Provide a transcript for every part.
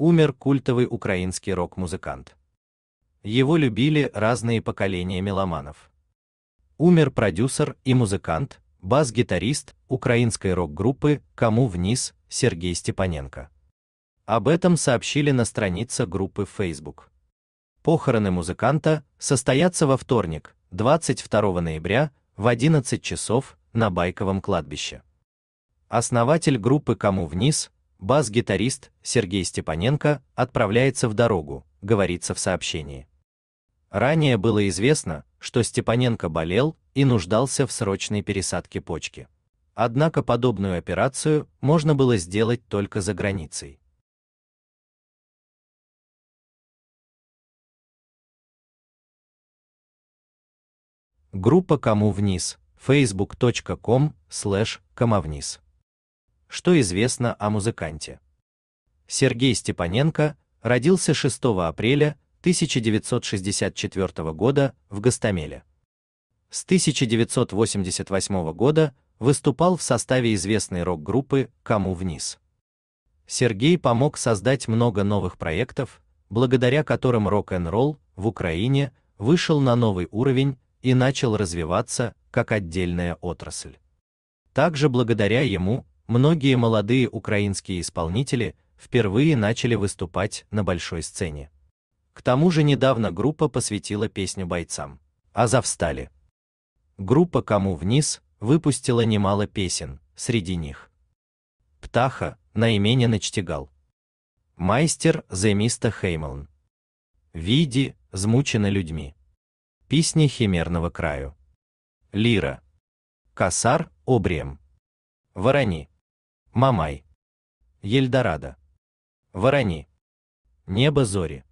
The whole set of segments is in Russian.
умер культовый украинский рок-музыкант. Его любили разные поколения меломанов. Умер продюсер и музыкант, бас-гитарист украинской рок-группы «Кому вниз» Сергей Степаненко. Об этом сообщили на странице группы Facebook. Похороны музыканта состоятся во вторник, 22 ноября, в 11 часов на Байковом кладбище. Основатель группы «Кому вниз» бас-гитарист Сергей Степаненко отправляется в дорогу, говорится в сообщении. Ранее было известно, что Степаненко болел и нуждался в срочной пересадке почки. Однако подобную операцию можно было сделать только за границей. Группа «Кому вниз» facebook.com slash «Кому вниз» что известно о музыканте. Сергей Степаненко родился 6 апреля 1964 года в Гастамеле. С 1988 года выступал в составе известной рок-группы «Кому вниз». Сергей помог создать много новых проектов, благодаря которым рок-н-ролл в Украине вышел на новый уровень и начал развиваться как отдельная отрасль. Также благодаря ему многие молодые украинские исполнители впервые начали выступать на большой сцене. К тому же недавно группа посвятила песню бойцам. Азовстали. Группа «Кому вниз» выпустила немало песен, среди них. Птаха, наимене Начтигал. Майстер Земиста Хеймлн. Види, змучены людьми. Песни химерного краю. Лира. Касар, обрієм. Вороні. Мамай. Ельдорадо. Ворони. Небо зори.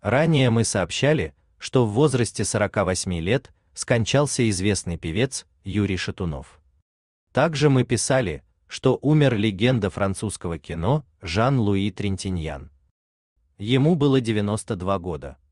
Ранее мы сообщали, что в возрасте 48 лет скончался известный певец Юрий Шатунов. Также мы писали, что умер легенда французского кино Жан-Луи Трентиньян. Ему было 92 года.